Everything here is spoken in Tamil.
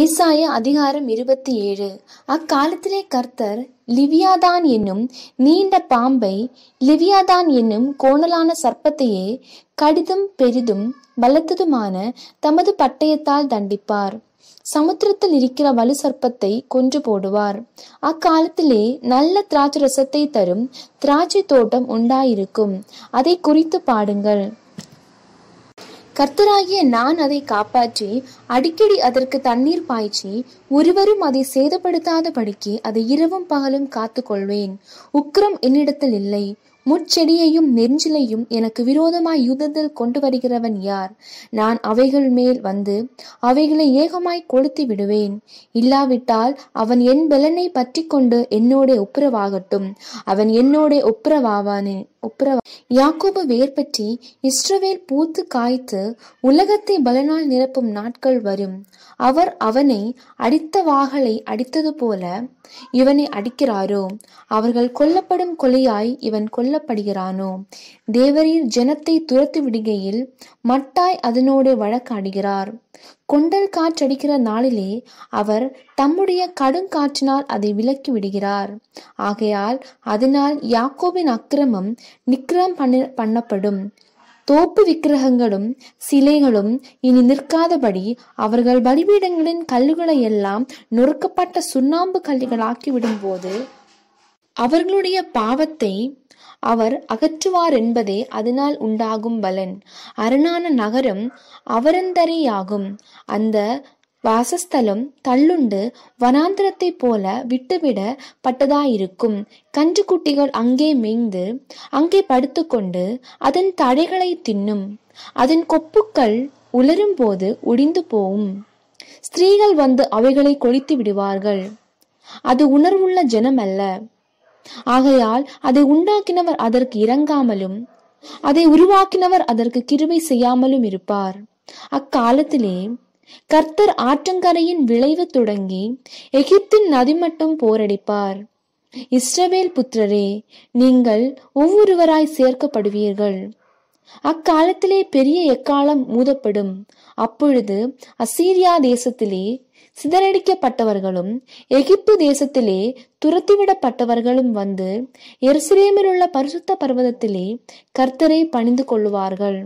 ஏசாய அதிகாரம் இருபத்தி ஏழு அக்காலத்திலே கர்த்தர் லிவியாதான் என்னும் நீண்ட பாம்பை லிவியாதான் என்னும் கோணலான சர்ப்பத்தையே கடிதும் பெரிதும் பலத்ததுமான தமது பட்டயத்தால் தண்டிப்பார் சமுத்திரத்தில் இருக்கிற வலு சர்ப்பத்தை கொன்று போடுவார் அக்காலத்திலே நல்ல திராட்சை ரசத்தை தரும் திராட்சை தோட்டம் உண்டாயிருக்கும் அதை குறித்து பாடுங்கள் கர்த்தராகிய நான் அதை காப்பாற்றி அடிக்கடி அதற்கு தண்ணீர் பாய்ச்சி ஒருவரும் அதை சேதப்படுத்தாத படிக்கு அதை இரவும் பகலும் காத்து கொள்வேன் உக்ரம் என்னிடத்தில் இல்லை முச்செடியையும் நெஞ்சிலையும் எனக்கு விரோதமாய் யுத்தத்தில் கொண்டு வருகிறவன் யார் நான் அவைகள் மேல் வந்து அவைகளை ஏகமாய் கொளுத்தி விடுவேன் இல்லாவிட்டால் அவன் என் பலனை பற்றி கொண்டு என்னோட ஒப்புரவாகட்டும் அவன் என்னோட ஒப்புரவாவானே ஒப்புரவா யாக்கோபு வேர் பற்றி இஸ்ரவேல் பூத்து காய்த்து உலகத்தை பலனால் நிரப்பும் நாட்கள் வரும் அவர் அவனை அடித்த வாகலை அடித்தது போல இவனை அடிக்கிறாரோ அவர்கள் கொல்லப்படும் கொலையாய் இவன் கொல்ல கொல்லப்படுகிறானோ தேவரீர் ஜனத்தை துரத்து விடுகையில் மட்டாய் அதனோடு வழக்காடுகிறார் கொண்டல் காற்றடிக்கிற நாளிலே அவர் தம்முடைய கடும் காற்றினால் அதை விலக்கி விடுகிறார் ஆகையால் அதனால் யாக்கோவின் அக்கிரமம் நிக்கிரம் பண்ண பண்ணப்படும் தோப்பு விக்கிரகங்களும் சிலைகளும் இனி நிற்காதபடி அவர்கள் பலிபீடங்களின் கல்லுகளை எல்லாம் நொறுக்கப்பட்ட சுண்ணாம்பு கல்லுகளாக்கி போது அவர்களுடைய பாவத்தை அவர் அகற்றுவார் என்பதே அதனால் உண்டாகும் பலன் அரணான நகரம் அவரந்தரையாகும் அந்த வாசஸ்தலம் தள்ளுண்டு வனாந்திரத்தைப் போல விட்டுவிட பட்டதாயிருக்கும் கன்றுக்குட்டிகள் அங்கே மேய்ந்து அங்கே படுத்துக்கொண்டு அதன் தடைகளை தின்னும் அதன் கொப்புக்கள் உலரும் போது ஒடிந்து போகும் ஸ்திரீகள் வந்து அவைகளை கொளித்து விடுவார்கள் அது உணர்வுள்ள ஜனமல்ல ஆகையால் அதை உண்டாக்கினவர் அதற்கு இறங்காமலும் அதை உருவாக்கினவர் அதற்கு கிருவை செய்யாமலும் இருப்பார் அக்காலத்திலே கர்த்தர் ஆற்றங்கரையின் விளைவு தொடங்கி எகிப்தின் நதிமட்டம் போரடிப்பார் இஸ்ரவேல் புத்திரரே நீங்கள் ஒவ்வொருவராய் சேர்க்கப்படுவீர்கள் அக்காலத்திலே பெரிய எக்காலம் மூதப்படும் அப்பொழுது அசீரியா தேசத்திலே சிதறடிக்கப்பட்டவர்களும் எகிப்து தேசத்திலே துரத்திவிடப்பட்டவர்களும் வந்து எருசலேமில் உள்ள பரிசுத்த பர்வதத்திலே கர்த்தரை பணிந்து கொள்ளுவார்கள்